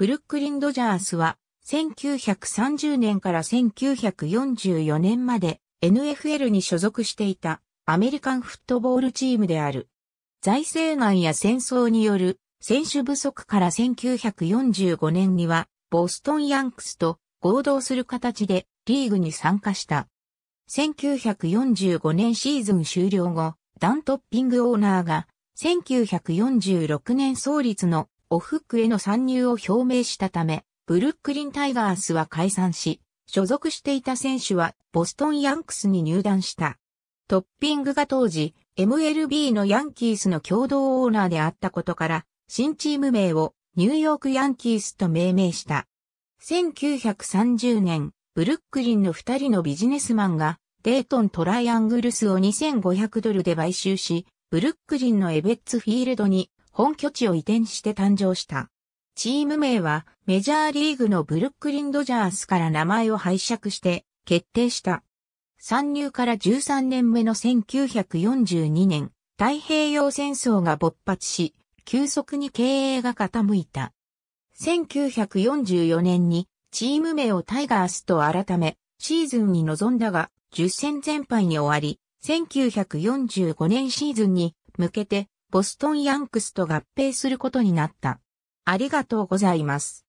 ブルックリンドジャースは、1930年から1944年まで NFL に所属していたアメリカンフットボールチームである。財政難や戦争による選手不足から1945年にはボストンヤンクスと合同する形でリーグに参加した。1945年シーズン終了後、ダントッピングオーナーが1946年創立のオフックへの参入を表明したため、ブルックリンタイガースは解散し、所属していた選手はボストンヤンクスに入団した。トッピングが当時、MLB のヤンキースの共同オーナーであったことから、新チーム名をニューヨークヤンキースと命名した。1930年、ブルックリンの二人のビジネスマンが、デートントライアングルスを2500ドルで買収し、ブルックリンのエベッツフィールドに本拠地を移転して誕生した。チーム名はメジャーリーグのブルックリンドジャースから名前を拝借して決定した。参入から13年目の1942年、太平洋戦争が勃発し、急速に経営が傾いた。1944年にチーム名をタイガースと改め、シーズンに臨んだが、10戦全敗に終わり、1945年シーズンに向けてボストンヤンクスと合併することになった。ありがとうございます。